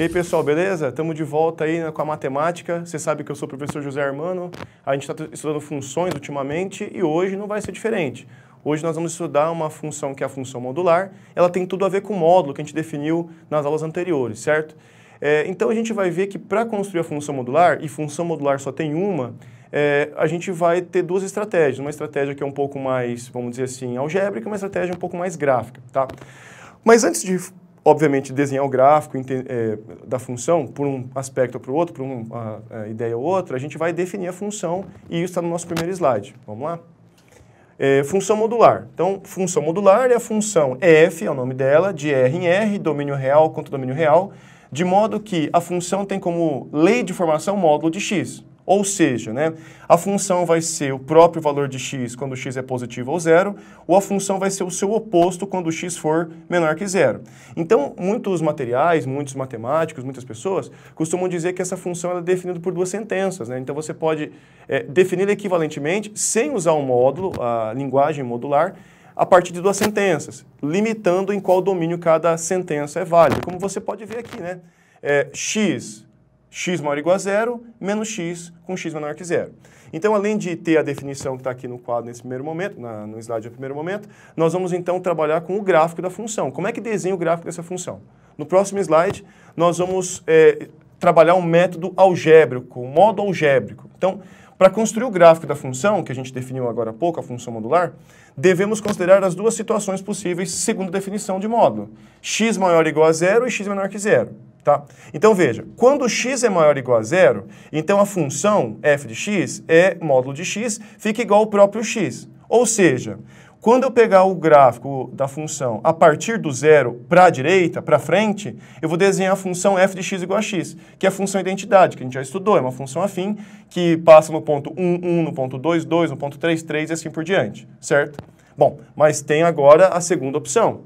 E aí, pessoal, beleza? Estamos de volta aí né, com a matemática. Você sabe que eu sou o professor José Armano. A gente está estudando funções ultimamente e hoje não vai ser diferente. Hoje nós vamos estudar uma função que é a função modular. Ela tem tudo a ver com o módulo que a gente definiu nas aulas anteriores, certo? É, então a gente vai ver que para construir a função modular, e função modular só tem uma, é, a gente vai ter duas estratégias. Uma estratégia que é um pouco mais, vamos dizer assim, algébrica, uma estratégia um pouco mais gráfica, tá? Mas antes de obviamente, desenhar o gráfico é, da função por um aspecto ou para o outro, por uma ah, eh, ideia ou outra, a gente vai definir a função e isso está no nosso primeiro slide. Vamos lá? É, função modular. Então, função modular é a função f, é o nome dela, de R em R, domínio real contra domínio real, de modo que a função tem como lei de formação módulo de x. Ou seja, né, a função vai ser o próprio valor de x quando x é positivo ou zero, ou a função vai ser o seu oposto quando x for menor que zero. Então, muitos materiais, muitos matemáticos, muitas pessoas costumam dizer que essa função é definida por duas sentenças. Né? Então, você pode é, defini-la equivalentemente sem usar o um módulo, a linguagem modular, a partir de duas sentenças, limitando em qual domínio cada sentença é válida. Como você pode ver aqui, né? É, x x maior ou igual a zero, menos x com x menor que zero. Então, além de ter a definição que está aqui no quadro nesse primeiro momento, na, no slide do primeiro momento, nós vamos então trabalhar com o gráfico da função. Como é que desenha o gráfico dessa função? No próximo slide, nós vamos é, trabalhar um método algébrico, um modo algébrico. Então, para construir o gráfico da função, que a gente definiu agora há pouco, a função modular, devemos considerar as duas situações possíveis segundo a definição de módulo. x maior ou igual a zero e x menor que zero. Tá? Então veja, quando x é maior ou igual a zero, então a função f de x é módulo de x, fica igual ao próprio x. Ou seja, quando eu pegar o gráfico da função a partir do zero para a direita, para frente, eu vou desenhar a função f de x igual a x, que é a função identidade, que a gente já estudou, é uma função afim, que passa no ponto 1, 1, no ponto 2, 2, no ponto 3, 3 e assim por diante, certo? Bom, mas tem agora a segunda opção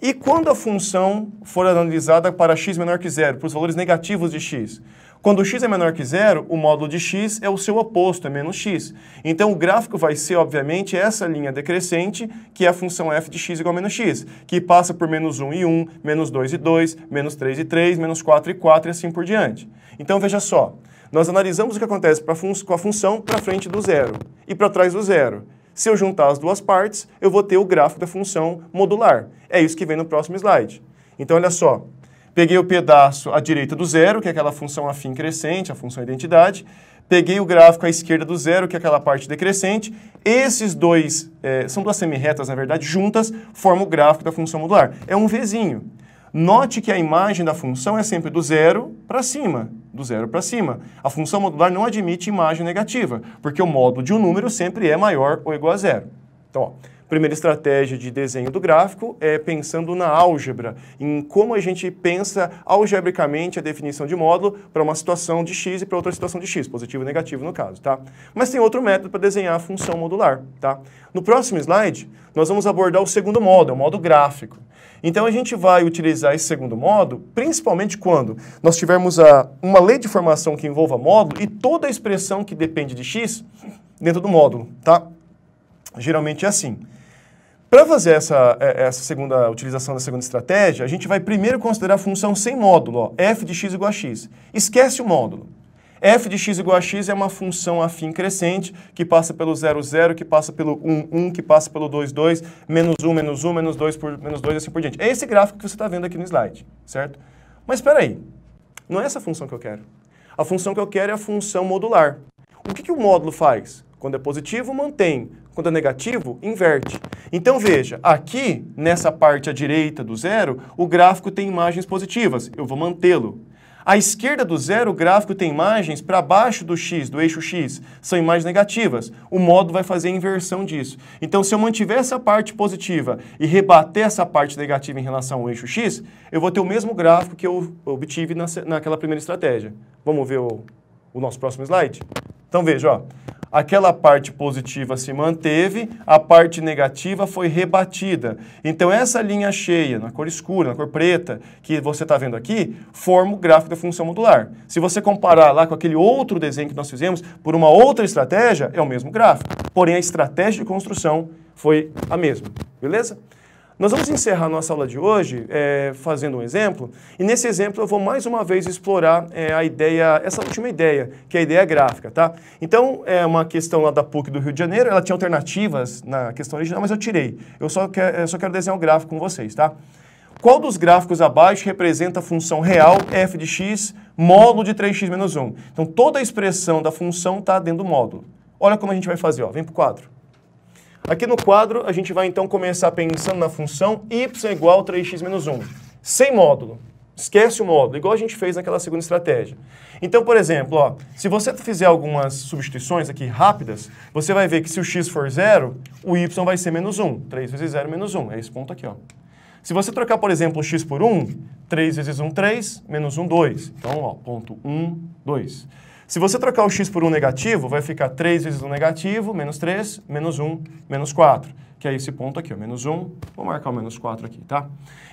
e quando a função for analisada para x menor que zero, para os valores negativos de x? Quando x é menor que zero, o módulo de x é o seu oposto, é menos x. Então o gráfico vai ser, obviamente, essa linha decrescente, que é a função f de x igual a menos x, que passa por menos 1 e 1, menos 2 e 2, menos 3 e 3, menos 4 e 4 e assim por diante. Então veja só, nós analisamos o que acontece com a função para frente do zero e para trás do zero. Se eu juntar as duas partes, eu vou ter o gráfico da função modular. É isso que vem no próximo slide. Então, olha só. Peguei o pedaço à direita do zero, que é aquela função afim crescente, a função identidade. Peguei o gráfico à esquerda do zero, que é aquela parte decrescente. Esses dois, é, são duas semirretas, na verdade, juntas, formam o gráfico da função modular. É um Vzinho. Note que a imagem da função é sempre do zero para cima, do zero para cima. A função modular não admite imagem negativa, porque o módulo de um número sempre é maior ou igual a zero. Então, ó, primeira estratégia de desenho do gráfico é pensando na álgebra, em como a gente pensa algebricamente a definição de módulo para uma situação de x e para outra situação de x, positivo e negativo no caso, tá? Mas tem outro método para desenhar a função modular, tá? No próximo slide, nós vamos abordar o segundo modo, é o modo gráfico. Então a gente vai utilizar esse segundo modo, principalmente quando nós tivermos a, uma lei de formação que envolva módulo e toda a expressão que depende de x dentro do módulo, tá? Geralmente é assim. Para fazer essa, é, essa segunda utilização da segunda estratégia, a gente vai primeiro considerar a função sem módulo, ó, f de x igual a x. Esquece o módulo. f de x igual a x é uma função afim crescente, que passa pelo 0, 0, que passa pelo 1, 1, que passa pelo 2, 2, menos 1, menos 1, menos 2, por, menos 2 e assim por diante. É esse gráfico que você está vendo aqui no slide, certo? Mas espera aí, não é essa função que eu quero. A função que eu quero é a função modular. O que, que o módulo faz? Quando é positivo, mantém quando é negativo, inverte. Então veja, aqui nessa parte à direita do zero, o gráfico tem imagens positivas, eu vou mantê-lo. À esquerda do zero, o gráfico tem imagens para baixo do x, do eixo x, são imagens negativas. O modo vai fazer a inversão disso. Então, se eu mantiver essa parte positiva e rebater essa parte negativa em relação ao eixo x, eu vou ter o mesmo gráfico que eu obtive na, naquela primeira estratégia. Vamos ver o, o nosso próximo slide? Então, veja, ó. Aquela parte positiva se manteve, a parte negativa foi rebatida. Então, essa linha cheia, na cor escura, na cor preta, que você está vendo aqui, forma o gráfico da função modular. Se você comparar lá com aquele outro desenho que nós fizemos, por uma outra estratégia, é o mesmo gráfico. Porém, a estratégia de construção foi a mesma. Beleza? Nós vamos encerrar nossa aula de hoje é, fazendo um exemplo, e nesse exemplo eu vou mais uma vez explorar é, a ideia, essa última ideia, que é a ideia gráfica, tá? Então, é uma questão lá da PUC do Rio de Janeiro, ela tinha alternativas na questão original, mas eu tirei. Eu só, quer, eu só quero desenhar um gráfico com vocês, tá? Qual dos gráficos abaixo representa a função real f de x módulo de 3x menos 1? Então, toda a expressão da função está dentro do módulo. Olha como a gente vai fazer, ó. vem para o quadro. Aqui no quadro, a gente vai então começar pensando na função y igual a 3x menos 1, sem módulo. Esquece o módulo, igual a gente fez naquela segunda estratégia. Então, por exemplo, ó, se você fizer algumas substituições aqui rápidas, você vai ver que se o x for zero, o y vai ser menos 1. 3 vezes 0 menos 1, é esse ponto aqui. Ó. Se você trocar, por exemplo, o x por 1, 3 vezes 1, 3, menos 1, 2. Então, ó, ponto 1, 2. Se você trocar o x por um negativo, vai ficar 3 vezes um negativo, menos 3, menos 1, menos 4. Que é esse ponto aqui, ó, menos 1, vou marcar o menos 4 aqui, tá?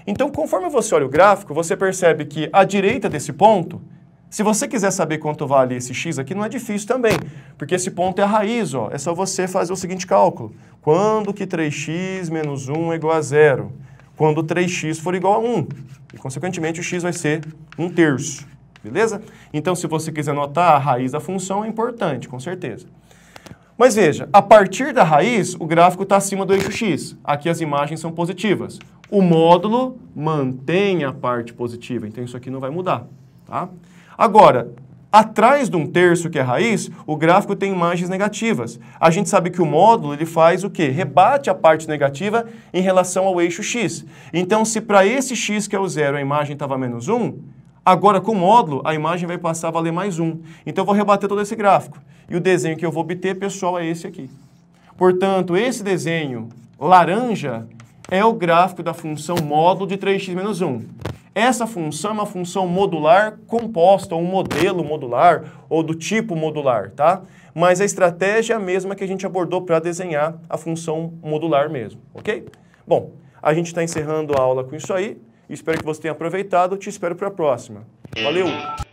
Então, conforme você olha o gráfico, você percebe que à direita desse ponto, se você quiser saber quanto vale esse x aqui, não é difícil também, porque esse ponto é a raiz, ó, é só você fazer o seguinte cálculo. Quando que 3x menos 1 é igual a zero? Quando 3x for igual a 1. E, consequentemente, o x vai ser 1 terço. Beleza? Então, se você quiser notar a raiz da função, é importante, com certeza. Mas veja, a partir da raiz, o gráfico está acima do eixo x. Aqui as imagens são positivas. O módulo mantém a parte positiva, então isso aqui não vai mudar. Tá? Agora, atrás de um terço, que é raiz, o gráfico tem imagens negativas. A gente sabe que o módulo ele faz o quê? Rebate a parte negativa em relação ao eixo x. Então, se para esse x que é o zero a imagem estava menos 1, Agora, com o módulo, a imagem vai passar a valer mais 1. Então, eu vou rebater todo esse gráfico. E o desenho que eu vou obter, pessoal, é esse aqui. Portanto, esse desenho laranja é o gráfico da função módulo de 3x-1. Essa função é uma função modular composta, ou um modelo modular, ou do tipo modular, tá? Mas a estratégia é a mesma que a gente abordou para desenhar a função modular mesmo, ok? Bom, a gente está encerrando a aula com isso aí. Espero que você tenha aproveitado. Te espero para a próxima. Valeu!